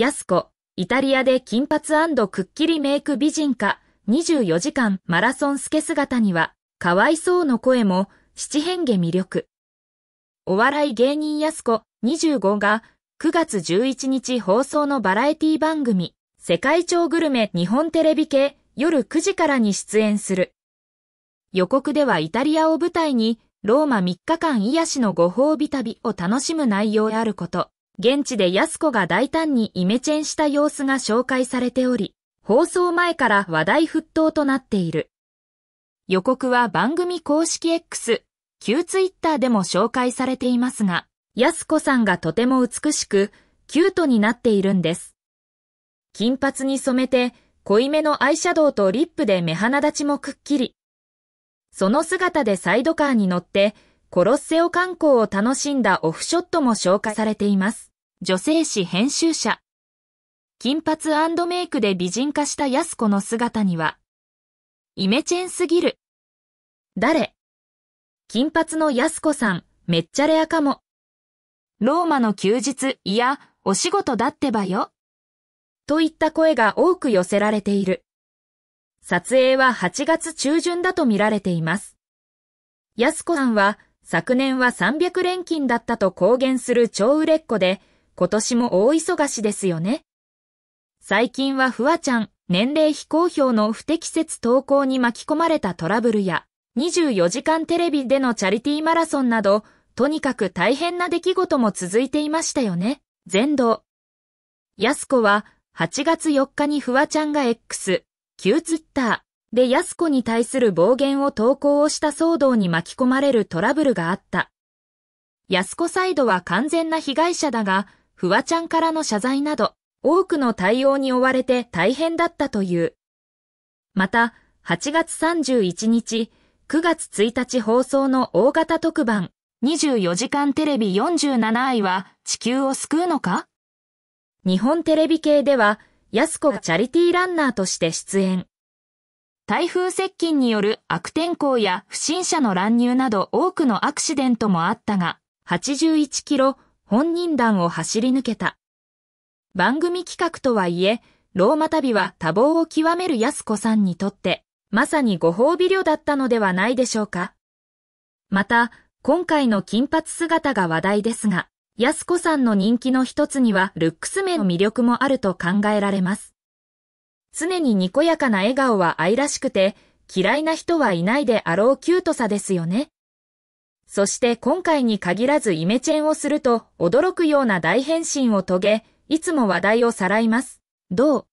安子、イタリアで金髪くっきりメイク美人化、24時間マラソン透け姿には、かわいそうの声も、七変化魅力。お笑い芸人安子25が、9月11日放送のバラエティ番組、世界超グルメ日本テレビ系、夜9時からに出演する。予告ではイタリアを舞台に、ローマ3日間癒しのご褒美旅を楽しむ内容であること。現地で安子が大胆にイメチェンした様子が紹介されており、放送前から話題沸騰となっている。予告は番組公式 X、旧ツイッターでも紹介されていますが、安子さんがとても美しく、キュートになっているんです。金髪に染めて、濃いめのアイシャドウとリップで目鼻立ちもくっきり。その姿でサイドカーに乗って、コロッセオ観光を楽しんだオフショットも紹介されています。女性誌編集者。金髪メイクで美人化した安子の姿には、イメチェンすぎる。誰金髪の安子さん、めっちゃレアかも。ローマの休日、いや、お仕事だってばよ。といった声が多く寄せられている。撮影は8月中旬だと見られています。安子さんは、昨年は300連勤だったと公言する超売れっ子で、今年も大忙しですよね。最近はふわちゃん、年齢非公表の不適切投稿に巻き込まれたトラブルや、24時間テレビでのチャリティーマラソンなど、とにかく大変な出来事も続いていましたよね。全道。ス子は、8月4日にフワちゃんが X、Q ツッターでス子に対する暴言を投稿をした騒動に巻き込まれるトラブルがあった。ス子サイドは完全な被害者だが、フワちゃんからの謝罪など、多くの対応に追われて大変だったという。また、8月31日、9月1日放送の大型特番、24時間テレビ47愛は地球を救うのか日本テレビ系では、安子がチャリティーランナーとして出演。台風接近による悪天候や不審者の乱入など多くのアクシデントもあったが、81キロ本人団を走り抜けた。番組企画とはいえ、ローマ旅は多忙を極める安子さんにとって、まさにご褒美料だったのではないでしょうか。また、今回の金髪姿が話題ですが、安子さんの人気の一つにはルックス面の魅力もあると考えられます。常ににこやかな笑顔は愛らしくて、嫌いな人はいないであろうキュートさですよね。そして今回に限らずイメチェンをすると驚くような大変身を遂げ、いつも話題をさらいます。どう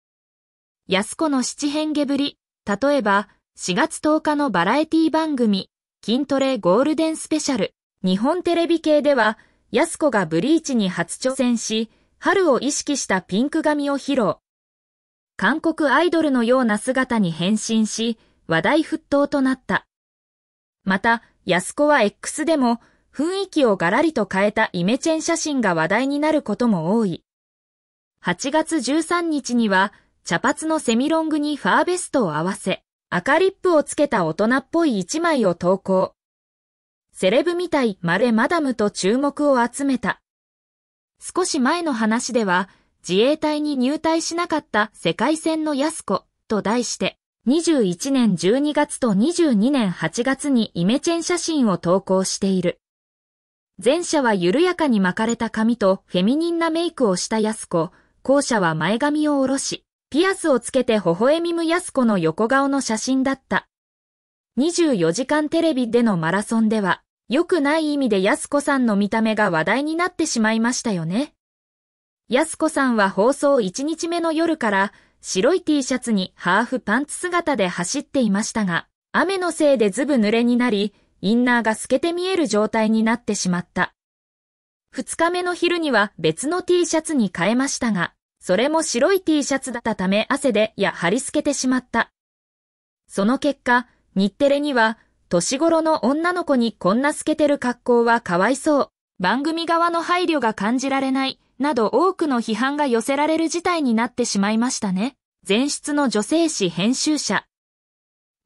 安子の七変化ぶり。例えば、4月10日のバラエティ番組、筋トレゴールデンスペシャル、日本テレビ系では、安子がブリーチに初挑戦し、春を意識したピンク髪を披露。韓国アイドルのような姿に変身し、話題沸騰となった。また、安子は X でも雰囲気をガラリと変えたイメチェン写真が話題になることも多い。8月13日には茶髪のセミロングにファーベストを合わせ、赤リップをつけた大人っぽい一枚を投稿。セレブみたいまれマダムと注目を集めた。少し前の話では、自衛隊に入隊しなかった世界戦の安子と題して、21年12月と22年8月にイメチェン写真を投稿している。前者は緩やかに巻かれた髪とフェミニンなメイクをした安子、後者は前髪を下ろし、ピアスをつけて微笑みむ安子の横顔の写真だった。24時間テレビでのマラソンでは、良くない意味で安子さんの見た目が話題になってしまいましたよね。安子さんは放送1日目の夜から白い T シャツにハーフパンツ姿で走っていましたが、雨のせいでずぶ濡れになり、インナーが透けて見える状態になってしまった。二日目の昼には別の T シャツに変えましたが、それも白い T シャツだったため汗でや張り付けてしまった。その結果、日テレには、年頃の女の子にこんな透けてる格好はかわいそう。番組側の配慮が感じられない。など多くの批判が寄せられる事態になってしまいましたね。前出の女性誌編集者。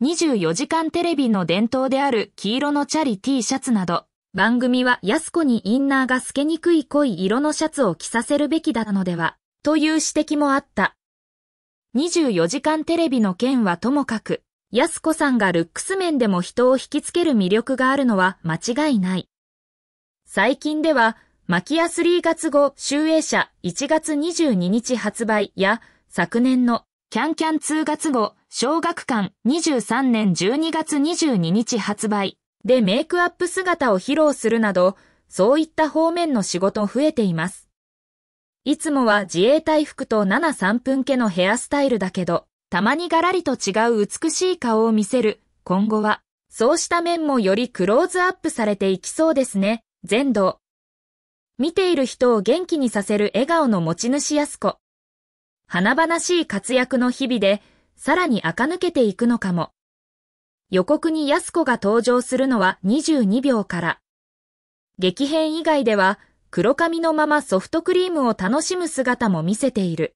24時間テレビの伝統である黄色のチャリ T シャツなど、番組は安子にインナーが透けにくい濃い色のシャツを着させるべきだったのでは、という指摘もあった。24時間テレビの件はともかく、安子さんがルックス面でも人を引きつける魅力があるのは間違いない。最近ではマキア3月後、集英社1月22日発売や、昨年のキャンキャン2月後、小学館23年12月22日発売でメイクアップ姿を披露するなど、そういった方面の仕事増えています。いつもは自衛隊服と73分家のヘアスタイルだけど、たまにガラリと違う美しい顔を見せる、今後は、そうした面もよりクローズアップされていきそうですね。全土。見ている人を元気にさせる笑顔の持ち主安子。華々しい活躍の日々で、さらに垢抜けていくのかも。予告に安子が登場するのは22秒から。激変以外では、黒髪のままソフトクリームを楽しむ姿も見せている。